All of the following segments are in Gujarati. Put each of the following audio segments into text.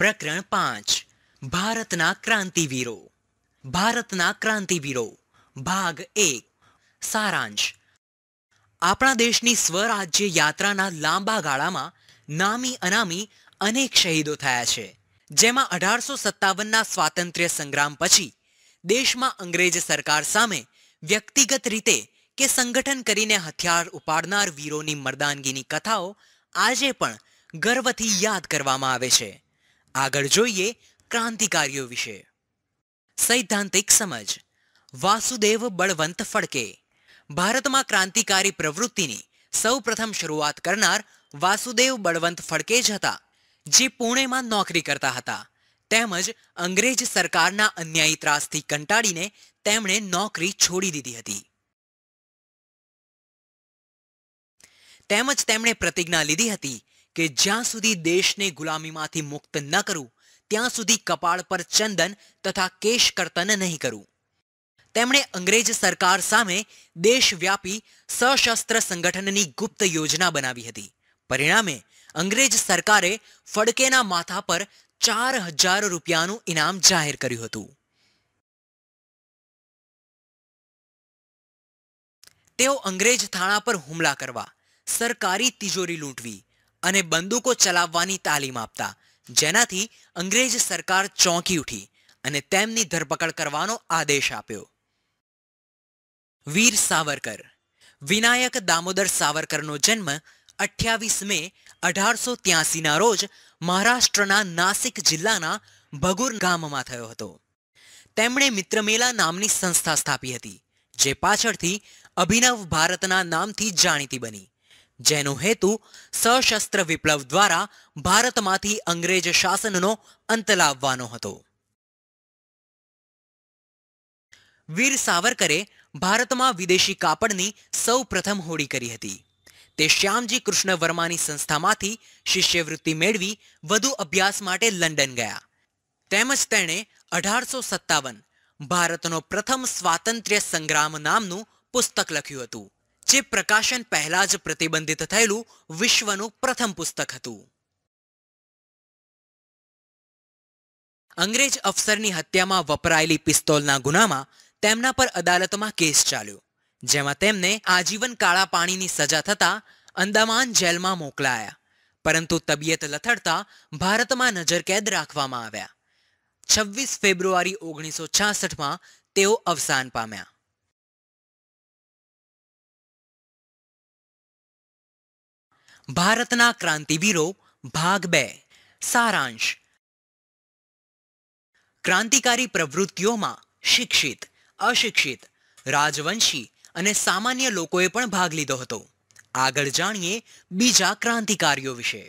પ્રકરણ પાંચ ભારતના ક્રાંતિવીરો ભારતના ક્રાંતિવીરો ભાગ એક સારાંશ આપણા દેશની સ્વરાજ્ય યાત્રાના લાંબા ગાળામાં નામી અનામી અનેક શહીદો થયા છે જેમાં અઢારસો સત્તાવનના સ્વાતંત્ર્ય સંગ્રામ પછી દેશમાં અંગ્રેજ સરકાર સામે વ્યક્તિગત રીતે કે સંગઠન કરીને હથિયાર ઉપાડનાર વીરોની મર્દાનગીની કથાઓ આજે પણ ગર્વથી યાદ કરવામાં આવે છે આગળ જોઈએ ક્રાંતિકારીઓ વિશે સૈદ્ધાંતિક સમજ વાસુદેવ બળવંત ફડકે ભારતમાં ક્રાંતિકારી પ્રવૃત્તિની સૌપ્રથમ શરૂઆત કરનાર વાસુદેવ બળવંત ફડકે જ હતા જે પુણેમાં નોકરી કરતા હતા તેમજ અંગ્રેજ સરકારના અન્યાયી ત્રાસથી કંટાળીને તેમણે નોકરી છોડી દીધી હતી તેમજ તેમણે પ્રતિજ્ઞા લીધી હતી કે જ્યાં સુધી દેશને ગુલામીમાંથી મુક્ત ન કરું ત્યાં સુધી કપાળ પર ચંદન તથા કેશ કર્તન નહીં કરું તેમણે અંગ્રેજ સરકાર સામે દેશવ્યાપી સશસ્ત્ર સંગઠનની ગુપ્ત યોજના બનાવી હતી પરિણામે અંગ્રેજ સરકારે ફડકેના માથા પર ચાર હજાર રૂપિયાનું ઇનામ જાહેર કર્યું હતું તેઓ અંગ્રેજ થાણા પર હુમલા કરવા સરકારી તિજોરી લૂંટવી અને બંદૂકો ચલાવવાની તાલીમ આપતા જેનાથી અંગ્રેજ સરકાર ચોંકી ઉઠી અને તેમની ધરપકડ કરવાનો આદેશ આપ્યો વીર સાવરકર વિનાયક દામોદર સાવરકરનો જન્મ અઠ્યાવીસ મે અઢારસો ત્યાસીના રોજ મહારાષ્ટ્રના નાસિક જિલ્લાના ભગુર ગામમાં થયો હતો તેમણે મિત્રમેલા નામની સંસ્થા સ્થાપી હતી જે પાછળથી અભિનવ ભારતના નામથી જાણીતી બની જેનો હેતુ સશસ્ત્ર વિપ્લવ દ્વારા ભારતમાંથી અંગ્રેજ શાસનનો અંત લાવવાનો હતો વીર સાવરકરે ભારતમાં વિદેશી કાપડની સૌ પ્રથમ હોડી કરી હતી તે શ્યામજી કૃષ્ણ વર્માની સંસ્થામાંથી શિષ્યવૃત્તિ મેળવી વધુ અભ્યાસ માટે લંડન ગયા તેમજ તેણે અઢારસો સત્તાવન ભારતનો પ્રથમ સ્વાતંત્ર્ય સંગ્રામ નામનું પુસ્તક લખ્યું હતું જે પ્રકાશન પહેલા જ પ્રતિબંધિત થયેલું વિશ્વનું પ્રથમ પુસ્તક હતું અંગ્રેજ અફસરની હત્યામાં વપરાયેલી પિસ્તોલના ગુનામાં તેમના પર અદાલતમાં કેસ ચાલ્યો જેમાં તેમને આજીવન કાળા પાણીની સજા થતા અંદામાન જેલમાં મોકલાયા પરંતુ તબિયત લથડતા ભારતમાં નજરકેદ રાખવામાં આવ્યા છવ્વીસ ફેબ્રુઆરી ઓગણીસો છાસઠમાં તેઓ અવસાન પામ્યા ભારતના ક્રાંતિવીરો ભાગ બે સારાંશ ક્રાંતિકારી પ્રવૃત્તિઓમાં શિક્ષિત અશિક્ષિત રાજવંશી અને સામાન્ય લોકોએ પણ ભાગ લીધો હતો આગળ જાણીએ બીજા ક્રાંતિકારીઓ વિશે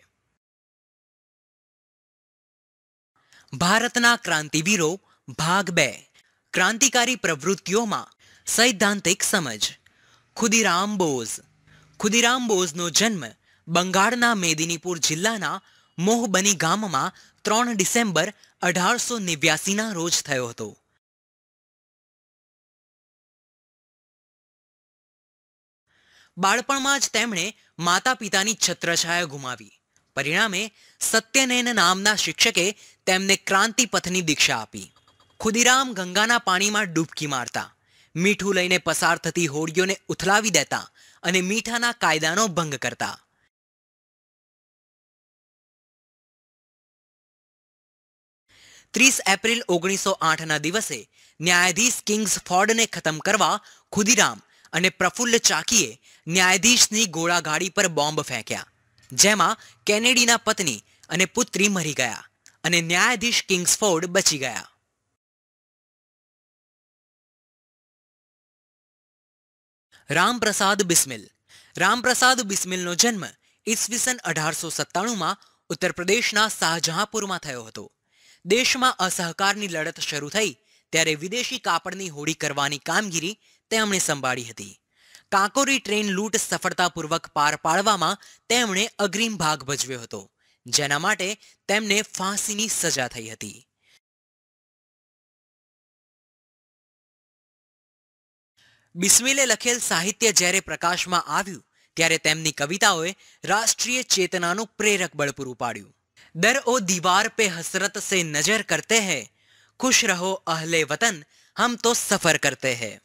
ભારતના ક્રાંતિવીરો ભાગ બે ક્રાંતિકારી પ્રવૃત્તિઓમાં સૈદ્ધાંતિક સમજ ખુદીરામ બોઝ ખુદીરામ બોઝનો જન્મ બંગાળના મેદિનીપુર જિલ્લાના મોહબની ગામમાં ત્રણ ડિસેમ્બર અઢારસો નેવ્યાસીના રોજ થયો હતો બાળપણમાં જ તેમણે માતા પિતાની છત્રછાયા ગુમાવી પરિણામે સત્યનેન નામના શિક્ષકે તેમને ક્રાંતિ પથની દીક્ષા આપી ખુદીરામ ગંગાના પાણીમાં ડૂબકી મારતા મીઠું લઈને પસાર થતી હોડીઓને ઉથલાવી દેતા અને મીઠાના કાયદાનો ભંગ કરતા ત્રીસ એપ્રિલ ઓગણીસો આઠના દિવસે ન્યાયાધીશ કિંગ્સ ફોર્ડને ખતમ કરવા ખુદીરામ અને પ્રફુલ્લ ચાકીએ ન્યાયાધીશની ગોળાગાડી પર બોમ્બ ફેંક્યા જેમાં કેનેડીના પત્ની અને પુત્રી મરી ગયા અને ન્યાયાધીશ કિંગ્સ ફોર્ડ બચી ગયા રામપ્રસાદ બિસ્મિલ રામપ્રસાદ બિસ્મિલનો જન્મ ઈસવીસન અઢારસો સત્તાણુંમાં ઉત્તર પ્રદેશના શાહજહાંપુરમાં થયો હતો દેશમાં અસહકારની લડત શરૂ થઈ ત્યારે વિદેશી કાપડની હોડી કરવાની કામગીરી તેમણે સંભાળી હતી કાંકોરી ટ્રેન લૂંટ સફળતાપૂર્વક પાર પાડવામાં તેમણે અગ્રીમ ભાગ ભજવ્યો હતો જેના માટે તેમને ફાંસીની સજા થઈ હતી બિસ્મિલે લખેલ સાહિત્ય જ્યારે પ્રકાશમાં આવ્યું ત્યારે તેમની કવિતાઓએ રાષ્ટ્રીય ચેતનાનું પ્રેરક બળ પૂરું પાડ્યું दर ओ दीवार पे हसरत से नजर करते हैं खुश रहो अहले वतन हम तो सफर करते हैं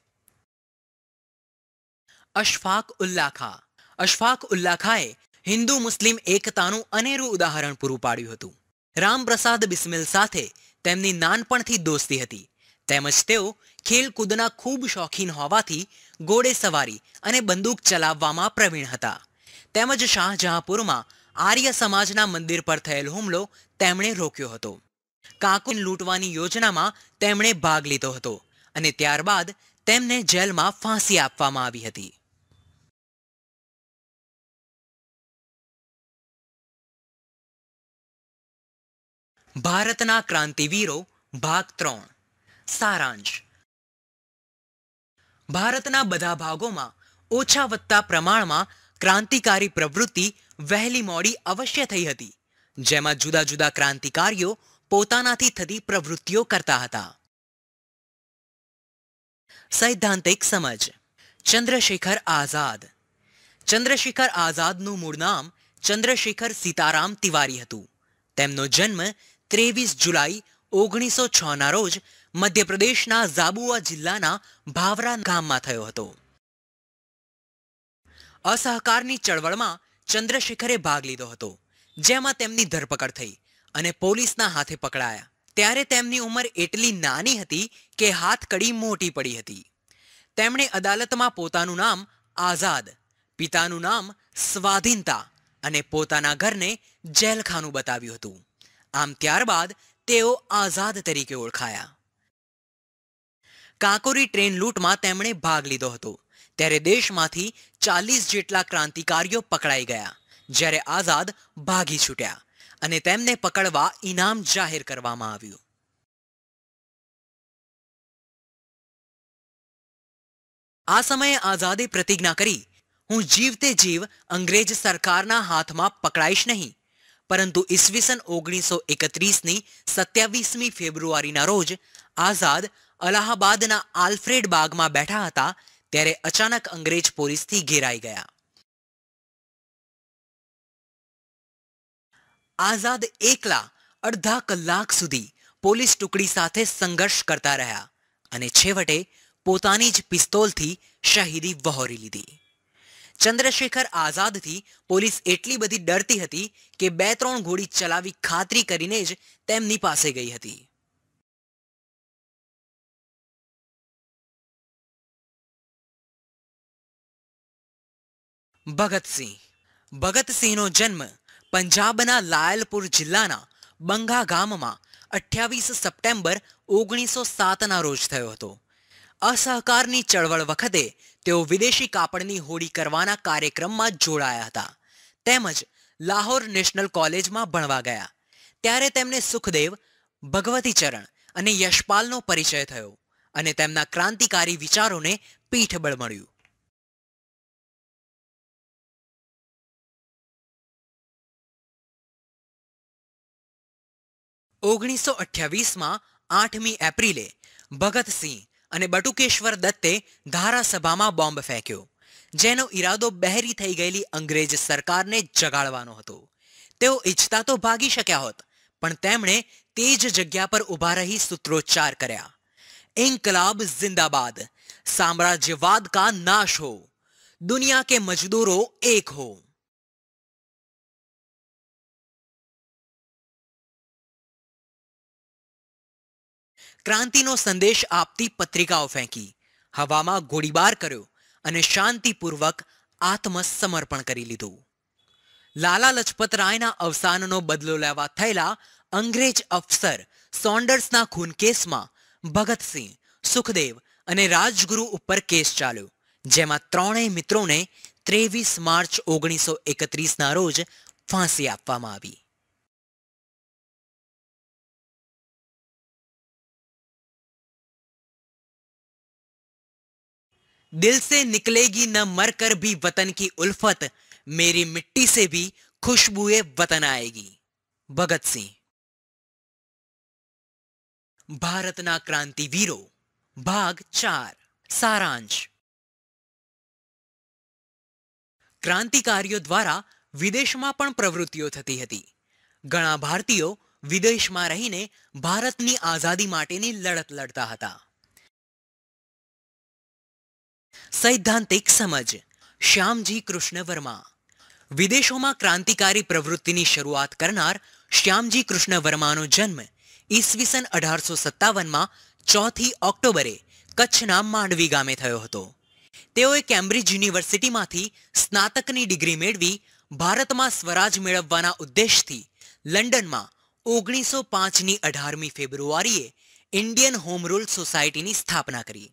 અશફાક ઉલ્લા ખા અશફાક ઉલ્લા ખાએ હિન્દુ મુસ્લિમ એકતાનું અનેરું ઉદાહરણ પૂરું પાડ્યું હતું રામપ્રસાદ બિસ્મિલ સાથે તેમની નાનપણથી દોસ્તી હતી તેમજ તેઓ ખેલકૂદના ખૂબ શોખીન હોવાથી ઘોડે સવારી અને બંદૂક ચલાવવામાં પ્રવીણ હતા તેમજ શાહજહાંપુરમાં આર્ય સમાજના મંદિર પર થયેલ હુમલો તેમણે રોક્યો હતો કાંકુન લૂંટવાની યોજનામાં તેમણે ભાગ લીધો હતો અને ત્યારબાદ તેમને જેલમાં ફાંસી આપવામાં આવી હતી ભારતના ક્રાંતિવીરો ભાગ ત્રણ સારાંશ ભારતના બધા ભાગોમાં ઓછા વત્તા પ્રમાણમાં ક્રાંતિકારી પ્રવૃત્તિ વહેલી મોડી અવશ્ય થઈ હતી જેમાં જુદા જુદા ક્રાંતિકારીઓ પોતાનાથી થતી પ્રવૃત્તિઓ કરતા હતા સૈદ્ધાંતિક સમજ ચંદ્રશેખર આઝાદ ચંદ્રશેખર આઝાદનું મૂળ નામ ચંદ્રશેખર સીતારામ તિવારી હતું તેમનો જન્મ ત્રેવીસ જુલાઈ ઓગણીસો છ ના રોજ મધ્યપ્રદેશના ઝાબુઆ જિલ્લાના ભાવરા ગામમાં થયો હતો અસહકારની ચળવળમાં ચંદ્રશેખરે ભાગ લીધો હતો જેમાં તેમની ધરપકડ થઈ અને પોલીસના હાથે પકડાયા ત્યારે તેમની ઉંમર એટલી નાની હતી કે હાથ કડી મોટી પડી હતી તેમણે અદાલતમાં પોતાનું નામ આઝાદ પિતાનું નામ સ્વાધીનતા અને પોતાના ઘરને જેલખાનું બતાવ્યું હતું આમ ત્યારબાદ તેઓ આઝાદ તરીકે ઓળખાયા કાકોરી ટ્રેન લૂંટમાં તેમણે ભાગ લીધો હતો ત્યારે દેશમાંથી ચાલીસ જેટલા ક્રાંતિકારીઓ પકડાઈ ગયા જ્યારે આઝાદ ભાગી છૂટ્યા અને તેમને પકડવા ઇનામ જાહેર કરવામાં આવ્યું આ સમયે આઝાદે પ્રતિજ્ઞા કરી હું જીવતે જીવ અંગ્રેજ સરકારના હાથમાં પકડાઈશ નહીં પરંતુ ઈસવીસન ઓગણીસો એકત્રીસની સત્યાવીસમી ફેબ્રુઆરીના રોજ આઝાદ અલાહાબાદના આલ્ફ્રેડ બાગમાં બેઠા હતા ત્યારે અચાનક અંગ્રેજ પોલીસથી ઘેરાઈ ગયા આઝાદ એકલા અડધા કલાક સુધી પોલીસ ટુકડી સાથે સંઘર્ષ કરતા રહ્યા અને છેવટે પોતાની જ પિસ્તોલથી શહીદી વહોરી લીધી ચંદ્રશેખર આઝાદથી પોલીસ એટલી બધી ડરતી હતી કે બે ત્રણ ગોળી ચલાવી ખાતરી કરીને જ તેમની પાસે ગઈ હતી ભગતસિંહ ભગતસિંહનો જન્મ પંજાબના લાયલપુર જિલ્લાના બંગા ગામમાં અઠ્યાવીસ સપ્ટેમ્બર ઓગણીસો સાતના રોજ થયો હતો અસહકારની ચળવળ વખતે તેઓ વિદેશી કાપડની હોડી કરવાના કાર્યક્રમમાં જોડાયા હતા તેમજ લાહોર નેશનલ કોલેજમાં ભણવા ગયા ત્યારે તેમને સુખદેવ ભગવતીચરણ અને યશપાલનો પરિચય થયો અને તેમના ક્રાંતિકારી વિચારોને પીઠબળ મળ્યું ઓગણીસો અઠ્યાવીસમાં આઠમી એપ્રિલે ભગતસિંહ અને બટુકેશ્વર દત્તે ધારાસભામાં બોમ્બ ફેંક્યો જેનો ઈરાદો બહેરી થઈ ગયેલી અંગ્રેજ સરકારને જગાડવાનો હતો તેઓ ઈચ્છતા તો ભાગી શક્યા હોત પણ તેમણે તે જ જગ્યા પર ઊભા રહી સૂત્રોચ્ચાર કર્યા ઇન્કલાબ જિંદાબાદ સામ્રાજ્યવાદ કા નાશ હો દુનિયા કે મજદૂરો એક હો ક્રાંતિનો સંદેશ આપતી પત્રિકાઓ ફેંકી હવામાં ગોળીબાર કર્યો અને શાંતિપૂર્વક આત્મસમર્પણ કરી લીધું લાલા લજપત રાયના અવસાનનો બદલો લેવા થયેલા અંગ્રેજ અફસર સોન્ડર્સના ખૂન કેસમાં ભગતસિંહ સુખદેવ અને રાજગુરુ ઉપર કેસ ચાલ્યો જેમાં ત્રણેય મિત્રોને ત્રેવીસ માર્ચ ઓગણીસો એકત્રીસના રોજ ફાંસી આપવામાં આવી दिल से निकलेगी न मर कर भी वतन की उल्फत मेरी मिट्टी से भी खुशबुए वतन आएगी भगत सिंह भारत ना क्रांति वीरो भाग चार सारांश ક્રાંતિકારીઓ દ્વારા વિદેશમાં પણ પ્રવૃત્તિઓ થતી હતી ઘણા ભારતીયો વિદેશમાં રહીને ભારતની આઝાદી માટેની લડત લડતા સૈદ્ધાંતિક સમજ શ્યામજી કૃષ્ણ વર્મા વિદેશોમાં ક્રાંતિકારી પ્રવૃત્તિની શરૂઆત કરનાર શ્યામજી કૃષ્ણ વર્માનો જન્મ ઈસવીસન અઢારસો સત્તાવનમાં ચોથી ઓક્ટોબરે કચ્છના માંડવી ગામે થયો હતો તેઓએ કેમ્બ્રિજ યુનિવર્સિટીમાંથી સ્નાતકની ડિગ્રી મેળવી ભારતમાં સ્વરાજ મેળવવાના ઉદ્દેશથી લંડનમાં ઓગણીસો પાંચની અઢારમી ફેબ્રુઆરીએ ઇન્ડિયન હોમ રૂલ સોસાયટીની સ્થાપના કરી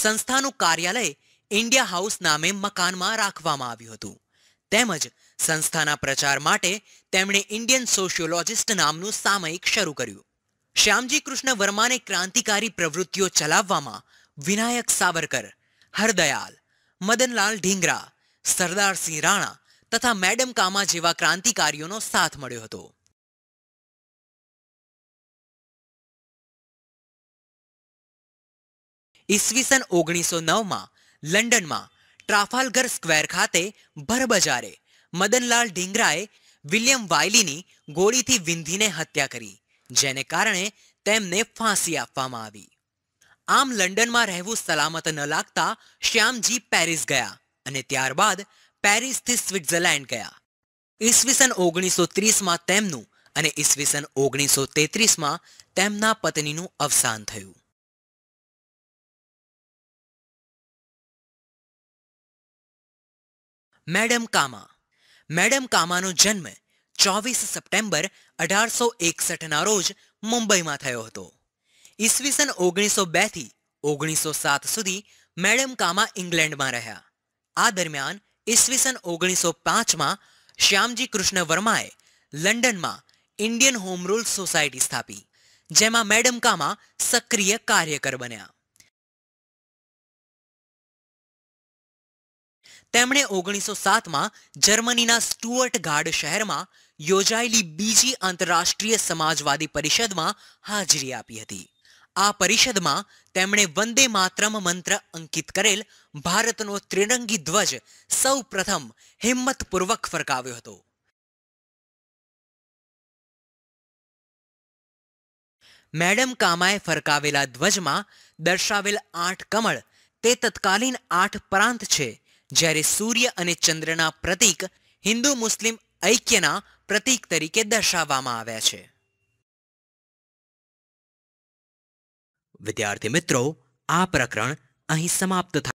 સંસ્થાનું કાર્યાલય ઇન્ડિયા હાઉસ નામે મકાનમાં રાખવામાં આવ્યું હતું તેમજ સંસ્થાના પ્રચાર માટે તેમણે ઇન્ડિયન સોશિયોલોજિસ્ટ નામનું સામયિક શરૂ કર્યું શ્યામજી કૃષ્ણ વર્માને ક્રાંતિકારી પ્રવૃત્તિઓ ચલાવવામાં વિનાયક સાવરકર હરદયાલ મદનલાલ ઢીંગરા સરદારસિંહ રાણા તથા મેડમ કામા જેવા ક્રાંતિકારીઓનો સાથ મળ્યો હતો ઈસવીસન ઓગણીસો નવમાં લંડનમાં ટ્રાફાલગર સ્ક્વેર ખાતે ભરબજારે મદનલાલ ઢીંગરાએ વિલિયમ વાયલીની ગોળીથી વિંધીને હત્યા કરી જેને કારણે તેમને ફાંસી આપવામાં આવી આમ લંડનમાં રહેવું સલામત ન લાગતા શ્યામજી પેરિસ ગયા અને ત્યારબાદ પેરિસથી સ્વિટ્ઝરલેન્ડ ગયા ઈસવીસન ઓગણીસો ત્રીસમાં તેમનું અને ઈસવીસન ઓગણીસો તેત્રીસમાં તેમના પત્નીનું અવસાન થયું મેડમ કામા મેડમ કામાનો જન્મ ચોવીસ સપ્ટેમ્બર અઢારસો એકસઠના રોજ મુંબઈમાં થયો હતો ઈસવીસન ઓગણીસો બેથી ઓગણીસો સાત સુધી મેડમ કામા ઇંગ્લેન્ડમાં રહ્યા આ દરમિયાન ઈસવીસન ઓગણીસો પાંચમાં શ્યામજી કૃષ્ણ વર્માએ લંડનમાં ઇન્ડિયન હોમ રૂલ સોસાયટી સ્થાપી જેમાં મેડમ કામા સક્રિય કાર્યકર બન્યા તેમણે ઓગણીસો સાતમાં જર્મનીના સ્ટુઅર્ટ ગાર્ડ શહેરમાં યોજાયેલી બીજી આંતરરાષ્ટ્રીય સમાજવાદી પરિષદમાં હાજરી આપી હતી આ પરિષદમાં તેમણે વંદે માત્રમ મંત્ર અંકિત કરેલ ભારતનો ત્રિરંગી ધ્વજ સૌ પ્રથમ હિંમતપૂર્વક ફરકાવ્યો હતો મેડમ કામાએ ફરકાવેલા ધ્વજમાં દર્શાવેલ આઠ કમળ તે તત્કાલીન આઠ પ્રાંત છે જ્યારે સૂર્ય અને ચંદ્રના પ્રતીક હિન્દુ મુસ્લિમ ઐક્યના પ્રતીક તરીકે દર્શાવવામાં આવ્યા છે વિદ્યાર્થી મિત્રો આ પ્રકરણ અહીં સમાપ્ત થાય